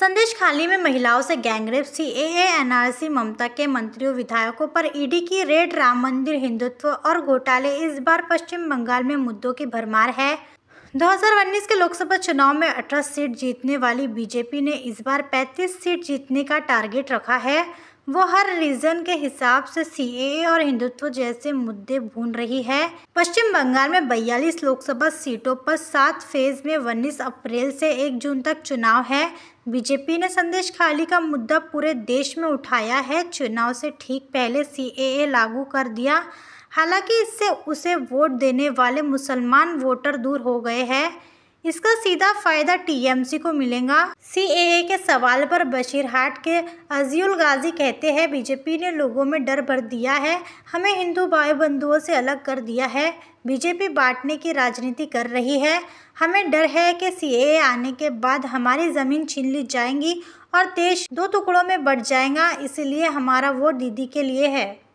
संदेश खाली में महिलाओं से गैंगरेप सी ए एनआरसी ममता के मंत्रियों विधायकों पर ईडी e की रेड राम मंदिर हिंदुत्व और घोटाले इस बार पश्चिम बंगाल में मुद्दों की भरमार है 2019 के लोकसभा चुनाव में अठारह सीट जीतने वाली बीजेपी ने इस बार 35 सीट जीतने का टारगेट रखा है वो हर रीजन के हिसाब से सी और हिंदुत्व जैसे मुद्दे भून रही है पश्चिम बंगाल में बयालीस लोकसभा सीटों पर सात फेज में उन्नीस अप्रैल से एक जून तक चुनाव है बीजेपी ने संदेश खाली का मुद्दा पूरे देश में उठाया है चुनाव से ठीक पहले सी लागू कर दिया हालांकि इससे उसे वोट देने वाले मुसलमान वोटर दूर हो गए हैं इसका सीधा फायदा टीएमसी को मिलेगा सीएए के सवाल पर बशीरहाट के अजीउल गाजी कहते हैं बीजेपी ने लोगों में डर भर दिया है हमें हिंदू भाई बंधुओं से अलग कर दिया है बीजेपी बांटने की राजनीति कर रही है हमें डर है कि सीएए आने के बाद हमारी ज़मीन छीन ली जाएंगी और देश दो टुकड़ों में बढ़ जाएगा इसलिए हमारा वोट दीदी के लिए है